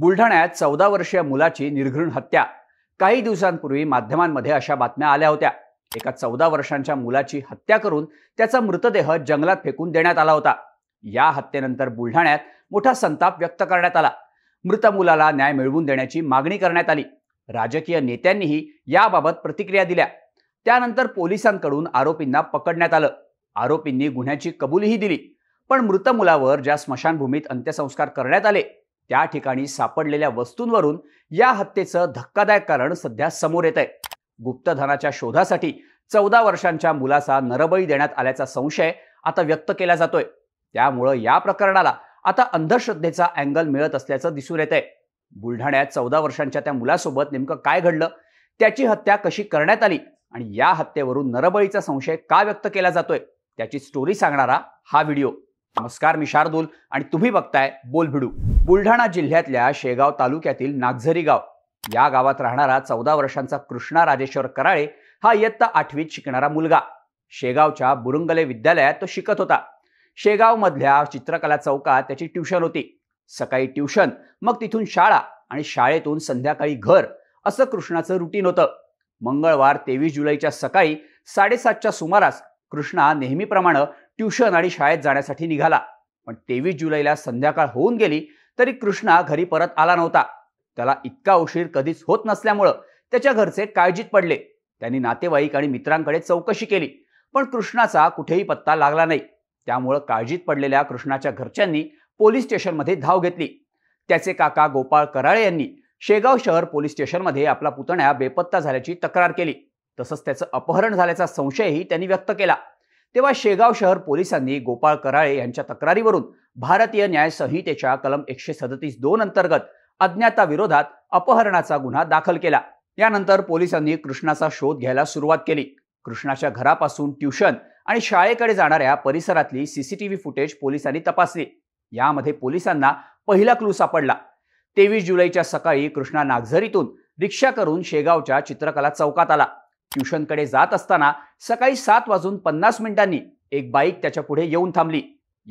बुलढाण्यात चौदा वर्षीय मुलाची निर्घृण हत्या काही दिवसांपूर्वी माध्यमांमध्ये अशा बातम्या आल्या होत्या एका चौदा वर्षांच्या मुलाची हत्या करून त्याचा मृतदेह जंगलात फेकून देण्यात आला होता या हत्येनंतर बुलढाण्यात मोठा संताप व्यक्त करण्यात आला मृत मुलाला न्याय मिळवून देण्याची मागणी करण्यात आली राजकीय नेत्यांनीही याबाबत प्रतिक्रिया दिल्या त्यानंतर पोलिसांकडून आरोपींना पकडण्यात आलं आरोपींनी गुन्ह्याची कबुलीही दिली पण मृत मुलावर ज्या स्मशानभूमीत अंत्यसंस्कार करण्यात आले त्या ठिकाणी सापडलेल्या वस्तूंवरून या हत्येचं धक्कादायक कारण सध्या समोर येत आहे गुप्तधनाच्या शोधासाठी चौदा वर्षांच्या मुलाचा नरबळी देण्यात आल्याचा संशय आता व्यक्त केला जातोय त्यामुळं या प्रकरणाला आता अंधश्रद्धेचा अँगल मिळत असल्याचं दिसून येत आहे बुलढाण्यात चौदा वर्षांच्या त्या मुलासोबत नेमकं काय घडलं त्याची हत्या कशी करण्यात आली आणि या हत्येवरून नरबळीचा संशय का व्यक्त केला जातोय त्याची स्टोरी सांगणारा हा व्हिडिओ नमस्कार मी शार्दूल आणि तुम्ही बघताय बोलभिडू बुलढाणा जिल्ह्यातल्या शेगाव तालुक्यातील नागझरी गाव या गावात राहणारा चौदा वर्षांचा कृष्णा राजेश्वर कराळे हा इयत्ता आठवीत शिकणारा मुलगा शेगावच्या बुरुंगले विद्यालयात तो शिकत होता शेगावमधल्या चित्रकला चौकात त्याची ट्युशन होती सकाळी ट्युशन मग तिथून शाळा आणि शाळेतून संध्याकाळी घर असं कृष्णाचं रुटीन होतं मंगळवार तेवीस जुलैच्या सकाळी साडेसातच्या सुमारास कृष्णा नेहमीप्रमाणे ट्युशन आणि शाळेत जाण्यासाठी निघाला पण तेवीस जुलैला संध्याकाळ होऊन गेली तरी कृष्णा घरी परत आला नव्हता त्याला इतका उशीर कधीच होत नसल्यामुळं त्याच्या घरचे काळजीत पडले त्यांनी नातेवाईक आणि मित्रांकडे चौकशी केली पण कृष्णाचा कुठेही पत्ता लागला नाही त्यामुळं काळजीत पडलेल्या कृष्णाच्या घरच्यांनी पोलीस स्टेशनमध्ये धाव घेतली त्याचे काका गोपाळ कराळे यांनी शेगाव शहर पोलीस स्टेशनमध्ये आपला पुतण्या बेपत्ता झाल्याची तक्रार केली तसंच त्याचं अपहरण झाल्याचा संशयही त्यांनी व्यक्त केला तेव्हा शेगाव शहर पोलिसांनी गोपाळ कराळे यांच्या तक्रारीवरून भारतीय न्याय संहितेच्या कलम एकशे सदतीस दोन अंतर्गत अज्ञाताविरोधात अपहरणाचा गुन्हा दाखल केला यानंतर पोलिसांनी कृष्णाचा शोध घ्यायला सुरुवात केली कृष्णाच्या घरापासून ट्युशन आणि शाळेकडे जाणाऱ्या परिसरातली सीसीटीव्ही फुटेज पोलिसांनी तपासली यामध्ये पोलिसांना पहिला क्लू सापडला तेवीस जुलैच्या सकाळी कृष्णा नागझरीतून रिक्षा करून शेगावच्या चित्रकला चौकात आला ट्युशनकडे जात असताना सकाळी सात वाजून पन्नास मिनिटांनी एक बाईक त्याच्या पुढे येऊन थांबली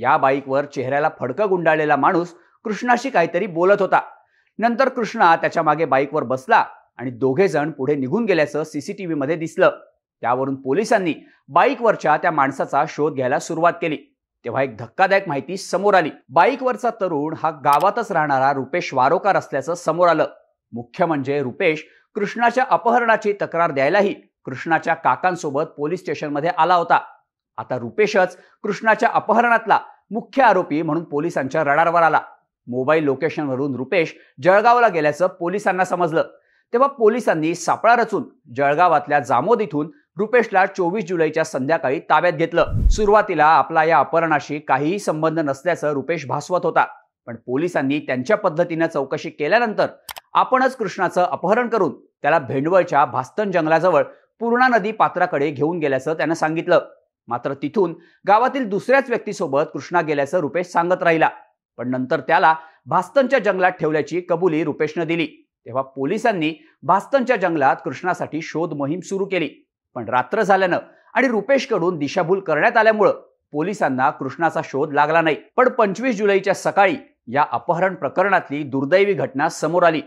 या बाईकवर चेहऱ्याला फडकं गुंडाळलेला माणूस कृष्णाशी काहीतरी बोलत होता नंतर कृष्णा त्याच्या मागे बाईकवर बसला आणि दोघे जण पुढे निघून गेल्याचं सीसीटीव्ही मध्ये दिसलं त्यावरून पोलिसांनी बाईकवरच्या त्या माणसाचा शोध घ्यायला सुरुवात केली तेव्हा एक धक्कादायक माहिती समोर आली बाईकवरचा तरुण हा गावातच राहणारा रुपेश वारोकार असल्याचं समोर आलं मुख्य म्हणजे रुपेश कृष्णाच्या अपहरणाची तक्रार द्यायलाही कृष्णाच्या काकांसोबत पोलीस स्टेशनमध्ये आला होता आता रुपेशच कृष्णाच्या अपहरणातला मुख्य आरोपी म्हणून पोलिसांच्या रडारवर आला मोबाईल लोकेशनवरून रुपेश जळगावला गेल्याचं पोलिसांना समजलं तेव्हा पोलिसांनी सापळा रचून जळगावातल्या जामोद इथून रुपेशला चोवीस जुलैच्या संध्याकाळी ताब्यात घेतलं सुरुवातीला आपला या अपहरणाशी काहीही संबंध नसल्याचं रुपेश भासवत होता पण पोलिसांनी त्यांच्या पद्धतीनं चौकशी केल्यानंतर आपणच कृष्णाचं अपहरण करून त्याला भेंडवळच्या भास्तन जंगलाजवळ पूर्णा नदी पात्राकडे घेऊन गेल्याचं त्यानं सांगितलं मात्र तिथून गावातील दुसऱ्याच व्यक्तीसोबत कृष्णा गेल्याचं रुपेश सांगत राहिला पण नंतर त्याला भास्तनच्या जंगलात ठेवल्याची कबुली रुपेशनं दिली तेव्हा पोलिसांनी भास्तनच्या जंगलात कृष्णासाठी शोध मोहीम सुरू केली पण रात्र झाल्यानं आणि रुपेशकडून दिशाभूल करण्यात आल्यामुळं पोलिसांना कृष्णाचा शोध लागला नाही पण पंचवीस जुलैच्या सकाळी या अपहरण प्रकरणातली दुर्दैवी घटना समोर आली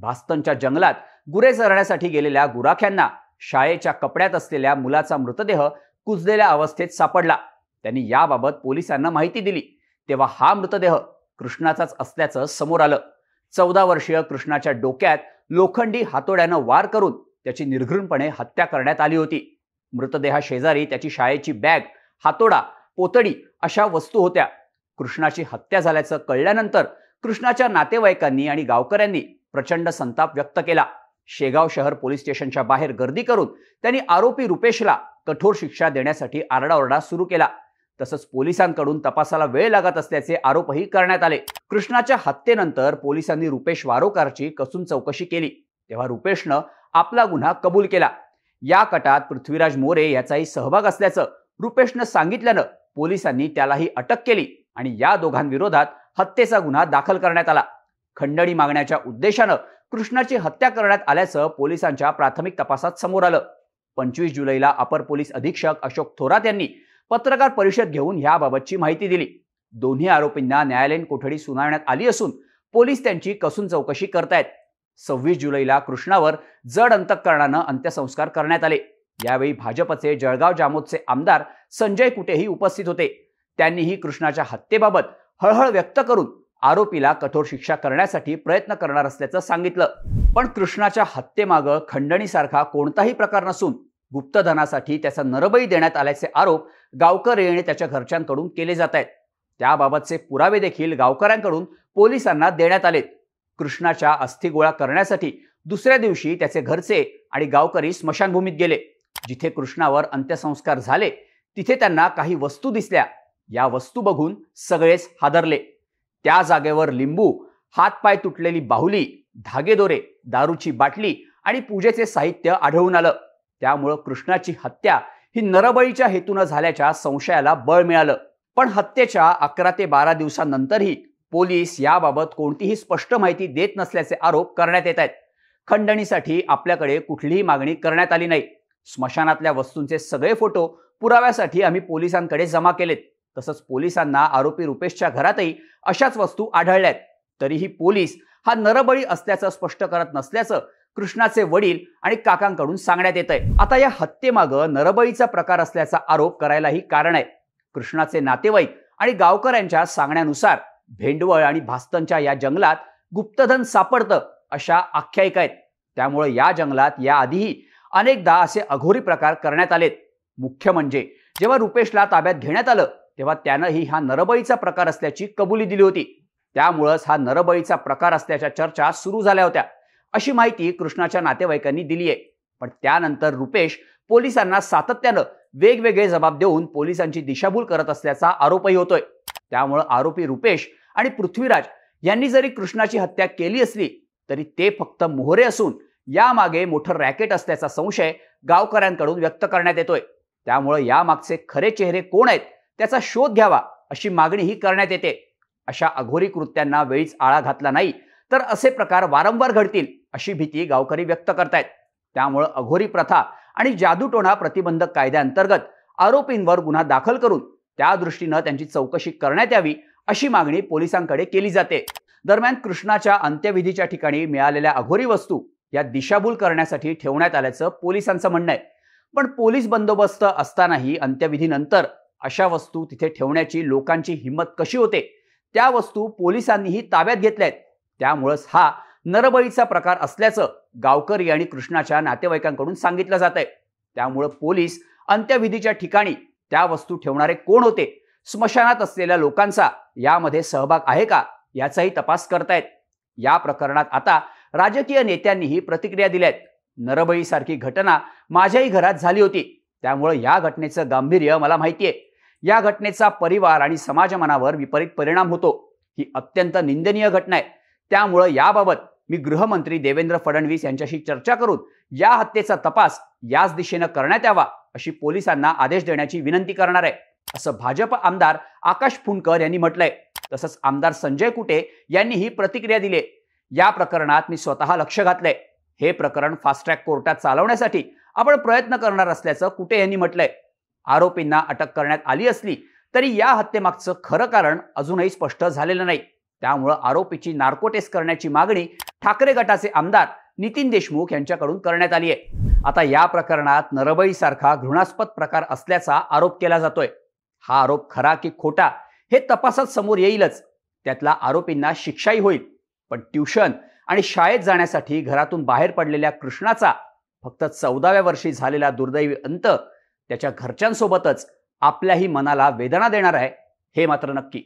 भास्तनच्या जंगलात गुरे चरण्यासाठी गेलेल्या गुराख्यांना शाळेच्या कपड्यात असलेल्या मुलाचा मृतदेह कुजलेल्या अवस्थेत सापडला त्यांनी याबाबत पोलिसांना माहिती दिली तेव्हा हा मृतदेह कृष्णाचाच असल्याचं समोर आलं चौदा वर्षीय कृष्णाच्या डोक्यात लोखंडी हातोड्यानं वार करून त्याची निर्घृणपणे हत्या करण्यात आली होती मृतदेहा शेजारी त्याची शाळेची बॅग हातोडा पोतडी अशा वस्तू होत्या कृष्णाची हत्या झाल्याचं कळल्यानंतर कृष्णाच्या नातेवाईकांनी आणि गावकऱ्यांनी प्रचंड संताप व्यक्त केला शेगाव शहर पोलीस स्टेशनच्या बाहेर गर्दी करून त्यांनी आरोपी रुपेशला कठोर शिक्षा देण्यासाठी आरडाओरडा सुरू केला तसंच पोलिसांकडून तपासाला वेळ लागत असल्याचे आरोपही करण्यात आले कृष्णाच्या हत्येनंतर पोलिसांनी रुपेश वारोकारची कसून चौकशी केली तेव्हा रुपेशनं आपला गुन्हा कबूल केला या कटात पृथ्वीराज मोरे याचाही सहभाग असल्याचं रुपेशनं सांगितल्यानं पोलिसांनी त्यालाही अटक केली आणि या दोघांविरोधात हत्येचा गुन्हा दाखल करण्यात आला खंडणी मागण्याच्या उद्देशानं कृष्णाची हत्या करण्यात आल्याचं पोलिसांच्या प्राथमिक तपासात समोर आलं पंचवीस जुलैला अपर पोलीस अधीक्षक अशोक थोरात यांनी पत्रकार परिषद घेऊन याबाबतची माहिती दिली दोन्ही आरोपींना न्यायालयीन कोठडी सुनावण्यात आली असून पोलीस त्यांची कसून चौकशी करतायत सव्वीस जुलैला कृष्णावर जड अंतकरणानं अंत्यसंस्कार करण्यात आले यावेळी भाजपचे जळगाव जामोदचे आमदार संजय कुटेही उपस्थित होते त्यांनीही कृष्णाच्या हत्येबाबत हळहळ व्यक्त करून आरोपीला कठोर शिक्षा करण्यासाठी प्रयत्न करणार असल्याचं सांगितलं पण कृष्णाच्या हत्येमागं खंडणीसारखा कोणताही प्रकार नसून गुप्तधनासाठी त्याचा नरबळी देण्यात आल्याचे आरोप गावकरी आणि त्याच्या घरच्यांकडून केले जात आहेत त्याबाबतचे पुरावे देखील गावकऱ्यांकडून पोलिसांना देण्यात आलेत कृष्णाच्या अस्थि गोळा करण्यासाठी दुसऱ्या दिवशी त्याचे घरचे आणि गावकरी स्मशानभूमीत गेले जिथे कृष्णावर अंत्यसंस्कार झाले तिथे त्यांना काही वस्तू दिसल्या या वस्तू बघून सगळेच हादरले त्या जागेवर लिंबू हातपाय तुटलेली बाहुली धागेदोरे दारूची बाटली आणि पूजेचे साहित्य आढळून आलं त्यामुळं कृष्णाची हत्या ही नरबळीच्या हेतूनं झाल्याच्या संशयाला बळ मिळालं पण हत्येच्या अकरा ते बारा दिवसांनंतरही पोलीस याबाबत कोणतीही स्पष्ट माहिती देत नसल्याचे आरोप करण्यात येत आहेत खंडणीसाठी आपल्याकडे कुठलीही मागणी करण्यात आली नाही स्मशानातल्या वस्तूंचे सगळे फोटो पुराव्यासाठी आम्ही पोलिसांकडे जमा केलेत तसंच पोलिसांना आरोपी रुपेशच्या घरातही अशाच वस्तू आढळल्यात तरीही पोलीस हा नरबळी असल्याचं स्पष्ट करत नसल्याचं कृष्णाचे वडील आणि काकांकडून सांगण्यात येत आहे आता या हत्येमागं नरबळीचा प्रकार असल्याचा आरोप करायलाही कारण आहे कृष्णाचे नातेवाईक आणि गावकऱ्यांच्या सांगण्यानुसार भेंडवळ आणि भास्तनच्या या जंगलात गुप्तधन सापडतं अशा आख्यायिका आहेत त्यामुळे या जंगलात याआधीही अनेकदा असे अघोरी प्रकार करण्यात आलेत मुख्य म्हणजे जेव्हा रुपेशला ताब्यात घेण्यात आलं तेव्हा त्यानंही हा नरबळीचा प्रकार असल्याची कबुली दिली होती त्यामुळंच हा नरबळीचा प्रकार असल्याच्या चर्चा सुरू झाल्या होत्या अशी माहिती कृष्णाच्या नातेवाईकांनी दिली आहे पण त्यानंतर रुपेश पोलिसांना सातत्यानं वेगवेगळे जबाब देऊन पोलिसांची दिशाभूल करत असल्याचा आरोपही होतोय त्यामुळं आरोपी रुपेश आणि पृथ्वीराज यांनी जरी कृष्णाची हत्या केली असली तरी ते फक्त मोहरे असून यामागे मोठं रॅकेट असल्याचा संशय गावकऱ्यांकडून व्यक्त करण्यात येतोय त्यामुळं यामागचे खरे चेहरे कोण आहेत त्याचा शोध घ्यावा अशी मागणीही करण्यात येते अशा अघोरी कृत्यांना वेळीच आळा घातला नाही तर असे प्रकार वारंवार घडतील अशी भीती गावकरी व्यक्त करतायत त्यामुळं अघोरी प्रथा आणि जादूटोणा प्रतिबंधक कायद्याअंतर्गत आरोपींवर गुन्हा दाखल करून त्या दृष्टीनं त्यांची चौकशी करण्यात यावी अशी मागणी पोलिसांकडे केली जाते दरम्यान कृष्णाच्या अंत्यविधीच्या ठिकाणी मिळालेल्या अघोरी वस्तू या दिशाभूल करण्यासाठी ठेवण्यात आल्याचं पोलिसांचं म्हणणं आहे पण पोलीस बंदोबस्त असतानाही अंत्यविधीनंतर अशा वस्तू तिथे ठेवण्याची लोकांची हिंमत कशी होते त्या वस्तू पोलिसांनीही ताब्यात घेतल्या आहेत त्यामुळंच हा नरबळीचा प्रकार असल्याचं गावकरी आणि कृष्णाच्या नातेवाईकांकडून सांगितलं जात आहे त्यामुळं पोलीस अंत्यविधीच्या ठिकाणी त्या वस्तू ठेवणारे कोण होते स्मशानात असलेल्या लोकांचा यामध्ये सहभाग आहे का याचाही तपास करतायत या प्रकरणात आता राजकीय नेत्यांनीही प्रतिक्रिया दिल्या आहेत नरबळीसारखी घटना माझ्याही घरात झाली होती त्यामुळं या घटनेचं गांभीर्य मला माहितीये या घटनेचा परिवार आणि समाज मनावर विपरीत परिणाम होतो ही अत्यंत निंदनीय घटना आहे त्यामुळं याबाबत मी गृहमंत्री देवेंद्र फडणवीस यांच्याशी चर्चा करून या हत्येचा तपास याच दिशेनं करण्यात यावा अशी पोलिसांना आदेश देण्याची विनंती करणार आहे असं भाजप आमदार आकाश फुंडकर यांनी म्हटलंय तसंच आमदार संजय कुटे यांनी ही प्रतिक्रिया दिली या प्रकरणात मी स्वतः लक्ष घातलंय हे प्रकरण फास्ट ट्रॅक कोर्टात चालवण्यासाठी आपण प्रयत्न करणार असल्याचं कुटे यांनी म्हटलंय आरोपींना अटक करण्यात आली असली तरी या हत्येमागचं खरं कारण अजूनही स्पष्ट झालेलं नाही त्यामुळं आरोपीची नार्कोटेस्ट करण्याची मागणी ठाकरे गटाचे आमदार नितीन देशमुख यांच्याकडून करण्यात आली आहे आता या प्रकरणात सारखा घृणास्पद प्रकार असल्याचा आरोप केला जातोय हा आरोप खरा की खोटा हे तपासात समोर येईलच त्यातला आरोपींना शिक्षाही होईल पण ट्युशन आणि शाळेत जाण्यासाठी घरातून बाहेर पडलेल्या कृष्णाचा फक्त चौदाव्या वर्षी झालेला दुर्दैवी अंत त्याच्या घरच्यांसोबतच आपल्याही मनाला वेदना देणार आहे हे मात्र नक्की